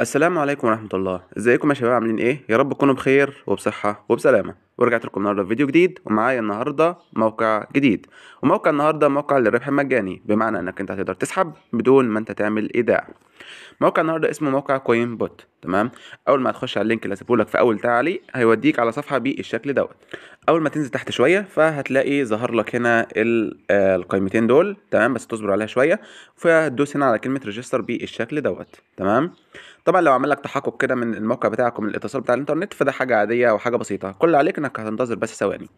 السلام عليكم ورحمة الله ازيكم يا شباب عاملين ايه يا رب تكونوا بخير وبصحة وبسلامة ورجعت لكم النهاردة في فيديو جديد ومعايا النهاردة موقع جديد وموقع النهاردة موقع للربح المجاني بمعنى انك انت هتقدر تسحب بدون ما انت تعمل ايداع موقع النهاردة اسمه موقع كوين بوت تمام اول ما تخش على اللينك اللي هسيبه لك في اول تعليق هيوديك على صفحه بالشكل دوت اول ما تنزل تحت شويه فهتلاقي ظهر لك هنا آه، القيمتين دول تمام بس تصبر عليها شويه فهتدوس هنا على كلمه ريجستر بالشكل دوت تمام طبعا لو عمل لك تحقق كده من الموقع بتاعك ومن الاتصال بتاع الانترنت فده حاجه عاديه وحاجه بسيطه كل اللي عليك انك هتنتظر بس ثواني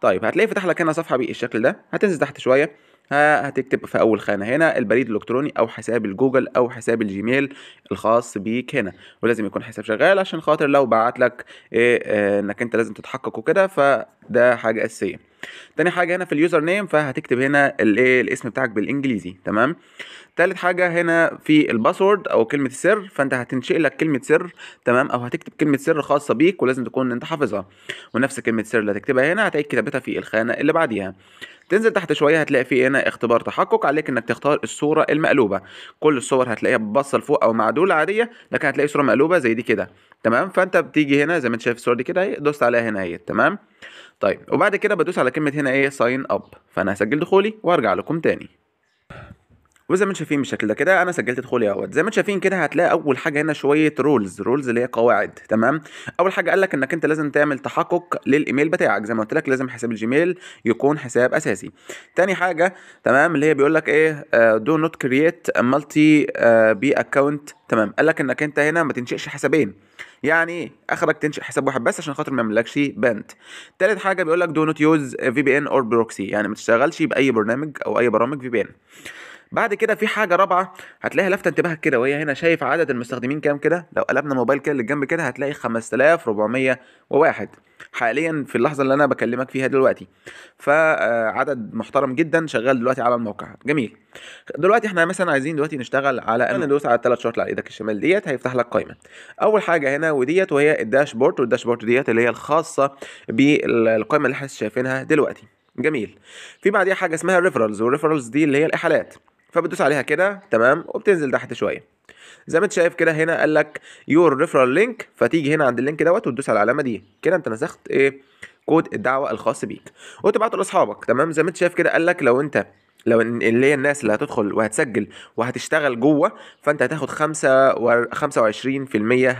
طيب هتلاقي فتح لك هنا صفحه بالشكل ده هتنزل تحت شويه هتكتب في اول خانه هنا البريد الالكتروني او حساب الجوجل او حساب الجيميل الخاص بيك هنا ولازم يكون حساب شغال عشان خاطر لو بعت لك إيه انك انت لازم تتحقق وكده فده حاجه اساسيه تاني حاجه هنا في اليوزر نيم فهتكتب هنا الايه الاسم بتاعك بالانجليزي تمام تالت حاجه هنا في الباسورد او كلمه السر فانت هتنشئ لك كلمه سر تمام او هتكتب كلمه سر خاصه بيك ولازم تكون انت حافظها ونفس كلمه السر اللي هتكتبها هنا هتلاقي كتابتها في الخانه اللي بعديها تنزل تحت شويه هتلاقي في هنا اختبار تحقق عليك انك تختار الصوره المقلوبه كل الصور هتلاقيها ببصه لفوق او معدوله عاديه لكن هتلاقي صوره مقلوبه زي دي كده تمام فانت بتيجي هنا زي ما انت شايف الصوره دي كده اهي دوست عليها هنا اهي تمام طيب وبعد كده بدوس على كلمه هنا ايه ساين اب فانا هسجل دخولي وارجع لكم تاني وزي ما انتم شايفين بالشكل ده كده انا سجلت دخولي اهوت زي ما انتم شايفين كده هتلاقي اول حاجه هنا شويه رولز رولز اللي هي قواعد تمام اول حاجه قال لك انك انت لازم تعمل تحقق للايميل بتاعك زي ما قلت لك لازم حساب الجيميل يكون حساب اساسي تاني حاجه تمام اللي هي بيقول لك ايه دو نوت كرييت مالتي بي اكونت تمام قال لك انك انت هنا ما تنشئش حسابين يعني اخرك تنشئ حساب واحد بس عشان خاطر ما يملكش بنت تالت حاجه بيقول لك دو نوت يوز في بي ان اور بروكسي يعني ما تشتغلش باي برنامج او اي برامج في بي ان بعد كده في حاجه رابعه هتلاقيها لافته انتباهك كده وهي هنا شايف عدد المستخدمين كام كده لو قلبنا الموبايل كده للجنب كده هتلاقي 5401 حاليا في اللحظه اللي انا بكلمك فيها دلوقتي فعدد آه، محترم جدا شغال دلوقتي على الموقع جميل دلوقتي احنا مثلا عايزين دلوقتي نشتغل على ان ندوس على الثلاث شورت على ايدك الشمال ديت هيفتح لك قائمه اول حاجه هنا وديت وهي الداشبورد والداشبورد ديت اللي هي الخاصه بالقائمه اللي احنا شايفينها دلوقتي جميل في بعديها حاجه اسمها الريفرالز والريفرالز دي اللي هي الاحالات فبتدوس عليها كده تمام وبتنزل تحت شويه زي ما انت شايف كده هنا قال لك يور ريفرال لينك فتيجي هنا عند اللينك دوت وتدوس على العلامه دي كده انت نسخت ايه كود الدعوه الخاص بيك وتبعته لاصحابك تمام زي ما انت شايف كده قال لك لو انت لو اللي هي الناس اللي هتدخل وهتسجل وهتشتغل جوه فانت هتاخد 25%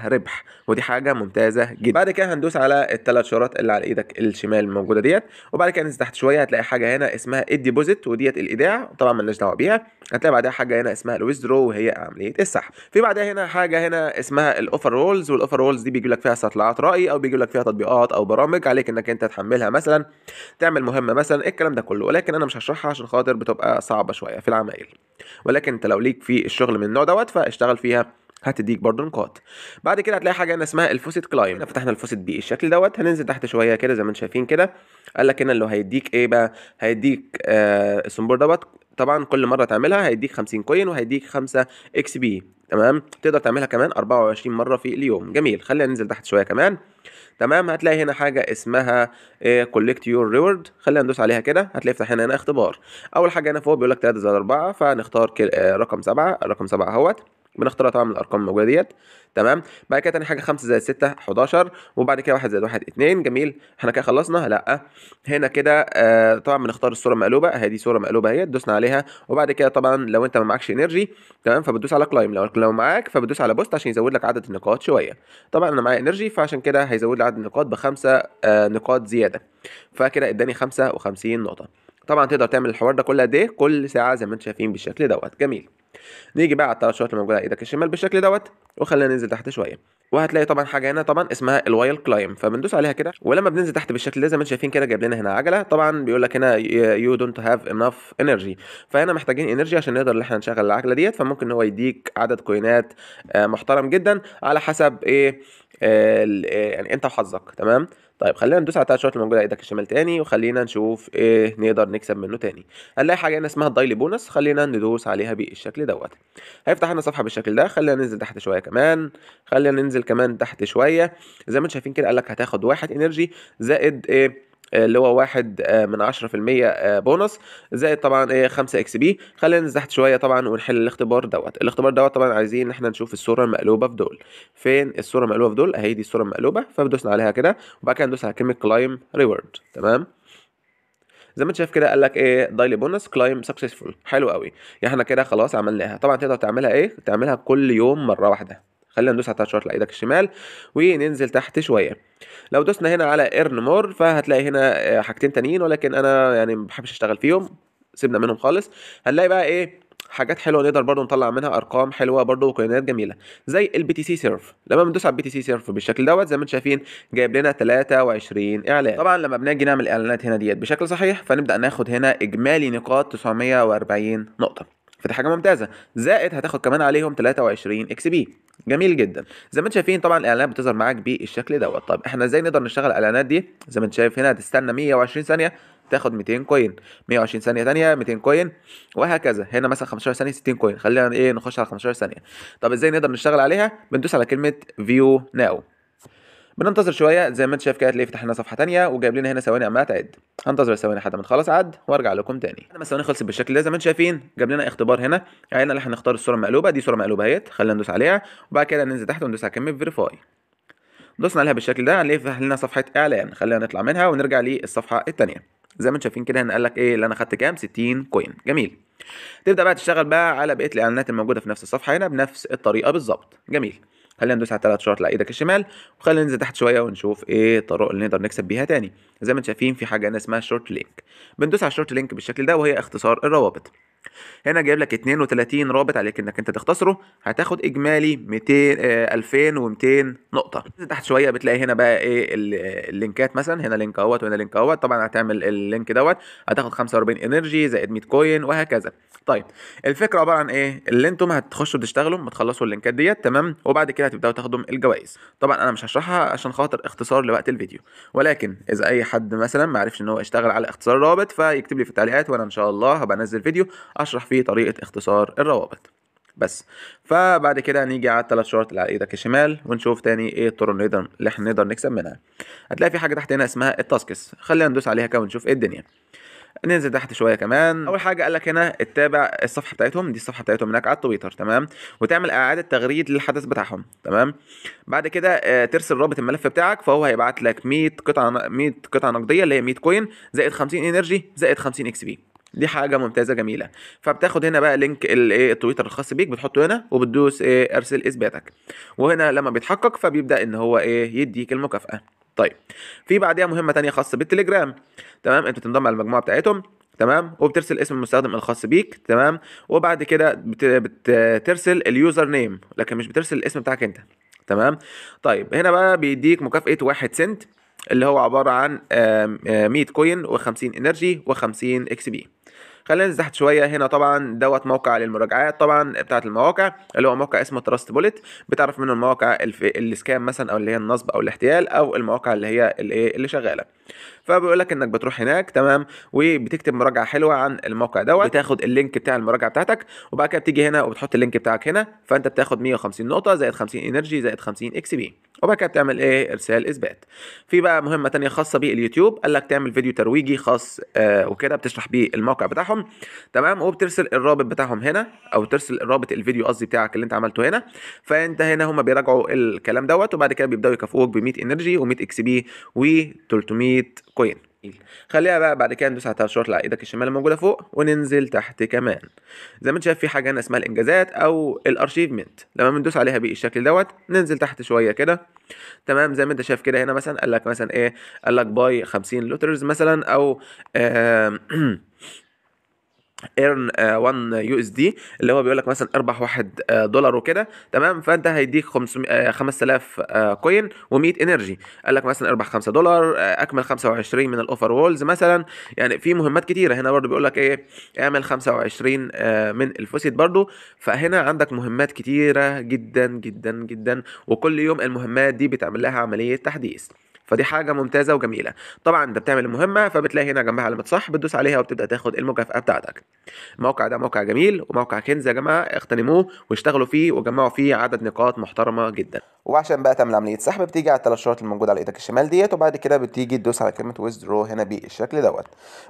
ربح ودي حاجه ممتازه جدا بعد كده هندوس على الثلاث شارات اللي على ايدك الشمال الموجوده ديت وبعد كده تحت شويه هتلاقي حاجه هنا اسمها الديبوزيت وديت الايداع طبعا مالناش دعوه بيها هتلاقي بعدها حاجه هنا اسمها الويزدرو وهي عمليه السحب في بعدها هنا حاجه هنا اسمها الاوفر رولز والاوفر رولز دي بيجيب لك فيها استطلاعات راي او بيجيب لك فيها تطبيقات او برامج عليك انك انت تحملها مثلا تعمل مهمه مثلا الكلام ده كله ولكن انا مش هشرحها عشان خاطر بتبقى صعبه شويه في العمايل ولكن انت لو ليك في الشغل من النوع دوت فاشتغل فيها هتديك برضه نقاط بعد كده هتلاقي حاجه هنا اسمها الفوسيت كلايم فتحنا الفوسيت بالشكل دوت هننزل تحت شويه كده زي ما انتم شايفين كده قال لك هنا اللي هيديك ايه بقى هيديك آه الصنبور دوت طبعا كل مره تعملها هيديك 50 كوين وهيديك 5 اكس بي تمام تقدر تعملها كمان 24 مره في اليوم جميل خلينا ننزل تحت شويه كمان تمام هتلاقي هنا حاجه اسمها كولكت يور ريورد خلينا ندوس عليها كده هتلاقي يفتح هنا هنا اختبار اول حاجه هنا فوق بيقول لك 3 زائد 4 فنختار آه، رقم 7 رقم 7 اهوت بنختار طبعا من الارقام الموجوده ديت تمام بعد كده تاني حاجه 5 زائد 6 11 وبعد كده 1 زائد 1 2 جميل احنا كده خلصنا لا هنا كده آه طبعا بنختار الصوره المقلوبه اهي دي صوره مقلوبه اهي دوسنا عليها وبعد كده طبعا لو انت ما معكش انرجي تمام فبتدوس على كلايم لو لو معاك فبتدوس على بوست عشان يزود لك عدد النقاط شويه طبعا انا معايا انرجي فعشان كده هيزود لي عدد النقاط بخمسه آه نقاط زياده فكده اداني 55 نقطه طبعا تقدر تعمل الحوار ده كل قد ايه كل ساعه زي ما انتم شايفين بالشكل دوت جميل نيجي بقى على الترشحات اللي موجوده على ايدك الشمال بالشكل دوت وخلينا ننزل تحت شويه وهتلاقي طبعا حاجه هنا طبعا اسمها الوايل كلايم فبندوس عليها كده ولما بننزل تحت بالشكل ده زي ما انتم شايفين كده جايب لنا هنا عجله طبعا بيقول لك هنا يو دونت هاف انف انرجي فهنا محتاجين انرجي عشان نقدر ان احنا نشغل العجله ديت فممكن هو يديك عدد كوينات آه، محترم جدا على حسب ايه آه، آه، يعني انت وحظك تمام طيب خلينا ندوس على التلات شوت الموجود على ايدك الشمال تاني وخلينا نشوف ايه نقدر نكسب منه تاني هنلاقي حاجه هنا اسمها الدايلي بونص خلينا ندوس عليها بالشكل دوت هيفتح لنا صفحه بالشكل ده خلينا ننزل تحت شويه كمان خلينا ننزل كمان تحت شويه زي ما انتم شايفين كده قال لك هتاخد واحد انرجي زائد ايه آه، اللي هو واحد آه، من عشرة في المية آه، بونص زائد طبعا ايه خمسة اكس بي خلينا نزحت شوية طبعا ونحل الاختبار دوت الاختبار دوت طبعا عايزين ان احنا نشوف الصورة المقلوبة في دول فين الصورة المقلوبة في دول اهي دي الصورة المقلوبة فبدوسنا عليها كده وبعد كده ندوس على كلمة كلايم ريورد تمام زي ما انت شايف كده قال لك ايه دايلي بونس كلايم سكسسفول حلو قوي يعني احنا كده خلاص عملناها طبعا تقدر تعملها ايه تعملها كل يوم مره واحده خلينا ندوس على تحت على ايدك الشمال وننزل تحت شويه لو دوسنا هنا على ايرن مور فهتلاقي هنا آه، حاجتين تانيين ولكن انا يعني ما بحبش اشتغل فيهم سيبنا منهم خالص هنلاقي بقى ايه حاجات حلوه نقدر برضو نطلع منها ارقام حلوه برضو وقيمات جميله زي البي تي سي سيرف لما بندوس على البي تي سي سيرف بالشكل دوت زي ما انتم شايفين جايب لنا 23 اعلان طبعا لما بنيجي نعمل اعلانات هنا ديت بشكل صحيح فنبدا ناخد هنا اجمالي نقاط 940 نقطه فدي حاجه ممتازه زائد هتاخد كمان عليهم 23 اكس بي جميل جدا زي ما انتم شايفين طبعا الاعلانات بتظهر معاك بالشكل دوت طب احنا ازاي نقدر نشتغل الاعلانات دي زي ما انت شايف هنا هتستنى 120 ثانيه تاخد 200 كوين 120 ثانيه ثانيه 200 كوين وهكذا هنا مثلا 15 ثانيه 60 كوين خلينا ايه نخش على 15 ثانيه طب ازاي نقدر نشتغل عليها بندوس على كلمه فيو ناو بننتظر شويه زي ما انت شايف كده هتلاقي فتح لنا صفحه ثانيه وجايب لنا هنا ثواني عماله تعد هنتظر الثواني لحد ما تخلص عد وارجع لكم ثاني لما الثواني خلصت بالشكل ده زي ما انتم شايفين جاب لنا اختبار هنا ان اللي هنختار الصوره المقلوبه دي صوره مقلوبه اهيت خلينا ندوس عليها وبعد كده ننزل تحت وندوس على كلمه فيريفاي دوسنا عليها بالشكل ده هنلاقي فتح لنا صفحه اعلان خلينا نطلع منها ونرجع للصفحه الثانيه زي ما انتم شايفين كده هنا قال لك ايه اللي انا خدت كام 60 كوين جميل تبدا بقى تشتغل بقى على بقيه الاعلانات الموجوده في نفس الصفحه هنا بنفس الطريقه بالظبط جميل خلينا ندوس على الثلاث شارت على ايدك الشمال وخلينا ننزل تحت شويه ونشوف ايه الطرق اللي نقدر نكسب بيها تاني زي ما انتم شايفين في حاجه هنا اسمها شورت لينك بندوس على الشورت لينك بالشكل ده وهي اختصار الروابط هنا جايب لك 32 رابط عليك انك انت تختصره هتاخد اجمالي 200 آه 2200 نقطه تحت شويه بتلاقي هنا بقى ايه اللينكات مثلا هنا لينك اهوت وهنا لينك اهوت طبعا هتعمل اللينك دوت هتاخد 45 انرجي زائد 100 كوين وهكذا طيب الفكره عباره عن ايه اللي انتم هتخشوا تشتغلوا ما تخلصوا اللينكات ديت تمام وبعد كده هتبداوا تاخدوا الجوائز طبعا انا مش هشرحها عشان خاطر اختصار لوقت الفيديو ولكن اذا اي حد مثلا ما عرفش ان هو يشتغل على اختصار رابط فيكتب لي في التعليقات وانا ان شاء الله هبقى انزل فيديو أشرح فيه طريقة اختصار الروابط بس فبعد كده هنيجي على الثلاث شورت اللي على ايدك الشمال ونشوف تاني ايه الطرق اللي نقدر اللي احنا نقدر نكسب منها هتلاقي في حاجه تحت هنا اسمها التاسكس خلينا ندوس عليها كده ونشوف ايه الدنيا ننزل تحت شويه كمان اول حاجه قال لك هنا اتابع الصفحه بتاعتهم دي الصفحه بتاعتهم هناك على التويتر تمام وتعمل اعاده تغريد للحدث بتاعهم تمام بعد كده آه، ترسل رابط الملف بتاعك فهو هيبعت لك 100 قطعه 100 قطعه نقديه اللي هي 100 كوين زائد 50 انرجي زائد 50 اكس بي دي حاجه ممتازه جميله فبتاخد هنا بقى لينك الايه التويتر الخاص بيك بتحطه هنا وبتدوس ايه ارسل اثباتك وهنا لما بيتحقق فبيبدا ان هو ايه يديك المكافاه طيب في بعديها مهمه تانية خاصه بالتليجرام تمام انت بتنضم على المجموعه بتاعتهم تمام وبترسل اسم المستخدم الخاص بيك تمام وبعد كده بترسل اليوزر نيم لكن مش بترسل الاسم بتاعك انت تمام طيب هنا بقى بيديك مكافاه واحد سنت اللي هو عباره عن 100 كوين و50 انرجي و50 اكس بي خلينا نزحت شويه هنا طبعا دوت موقع للمراجعات طبعا بتاعت المواقع اللي هو موقع اسمه تراست بوليت بتعرف منه المواقع السكام مثلا او اللي هي النصب او الاحتيال او المواقع اللي هي إيه، اللي شغاله فبيقول لك انك بتروح هناك تمام وبتكتب مراجعه حلوه عن الموقع دوت بتاخد اللينك بتاع المراجعه بتاعتك وبعد كده بتيجي هنا وبتحط اللينك بتاعك هنا فانت بتاخد 150 نقطه زائد 50 انرجي زائد 50 اكس بي وبعد كده بتعمل ايه ارسال اثبات في بقى مهمه تانية خاصه باليوتيوب قال لك تعمل فيديو ترويجي خاص آه وكده بتشرح بيه الموقع بتاعهم تمام وبترسل الرابط بتاعهم هنا او ترسل رابط الفيديو قصدي بتاعك اللي انت عملته هنا فانت هنا هم بيراجعوا الكلام دوت وبعد كده بيبداوا يكافئوك ب 100 انرجي و100 اكس بي و 300 كوين خليها بقى بعد كده ندوس على الشورت على ايدك الشمال الموجوده فوق وننزل تحت كمان زي ما انت شايف في حاجه هنا اسمها الانجازات او الارشيفمنت لما بندوس عليها بالشكل دوت ننزل تحت شويه كده تمام زي ما انت شايف كده هنا مثلا قال لك مثلا ايه قال لك باي 50 لوترز مثلا او آه ايرن 1 يو اس دي اللي هو بيقول لك مثلا اربح 1 آه، دولار وكده تمام فانت هيديك 5000 كوين و100 انرجي قال لك مثلا اربح 5 دولار آه، اكمل 25 من الاوفر وولز مثلا يعني في مهمات كتيره هنا برده بيقول لك ايه اعمل 25 آه، من الفوسيت برده فهنا عندك مهمات كتيره جدا جدا جدا وكل يوم المهمات دي بتعمل لها عمليه تحديث فدي حاجه ممتازه وجميله طبعا انت بتعمل المهمه فبتلاقي هنا جنبها علامه صح بتدوس عليها وبتبدا تاخد المكافاه بتاعتك الموقع ده موقع جميل وموقع كنز يا جماعه اغتنموه واشتغلوا فيه وجمعوا فيه عدد نقاط محترمه جدا وعشان بقى تعمل عمليه سحب بتيجي على الثلاث شرط الموجوده على ايدك الشمال ديت وبعد كده بتيجي تدوس على كلمه ويزدرو هنا بالشكل دوت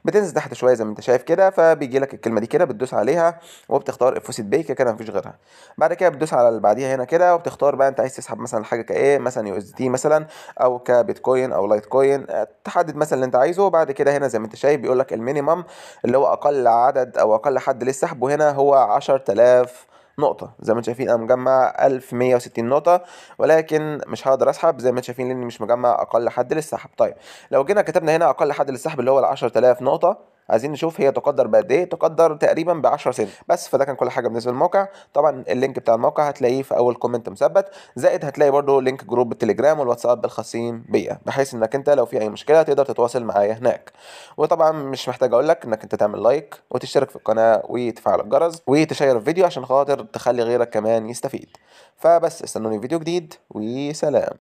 بتنزل تحت شويه زي ما انت شايف كده فبيجي لك الكلمه دي كده بتدوس عليها وبتختار افوسيت بيك كده كده مفيش غيرها بعد كده بتدوس على اللي بعديها هنا كده وبتختار بقى انت عايز تسحب مثلا حاجه كايه مثلا يو اس دي مثلا او كبيتكوين كوين او لايت آه، كوين تحدد مثلا اللي انت عايزه وبعد كده هنا زي ما انت شايف بيقول لك المينيمم اللي هو اقل عدد او اقل حد للسحب وهنا هو 10000 نقطة زي ما انتم شايفين انا مجمع 1160 نقطة ولكن مش هقدر اسحب زي ما انتم شايفين لاني مش مجمع اقل حد للسحب طيب لو جينا كتبنا هنا اقل حد للسحب اللي هو ال 10000 نقطة عايزين نشوف هي تقدر بقد ايه تقدر تقريبا ب 10 سنت بس فده كان كل حاجه بالنسبه للموقع طبعا اللينك بتاع الموقع هتلاقيه في اول كومنت مثبت زائد هتلاقي برده لينك جروب التليجرام والواتساب الخاصين بيا بحيث انك انت لو في اي مشكله تقدر تتواصل معايا هناك وطبعا مش محتاج اقول لك انك انت تعمل لايك وتشترك في القناه وتفعل الجرس وتشير الفيديو عشان خاطر تخلي غيرك كمان يستفيد فبس استنوني في فيديو جديد وسلام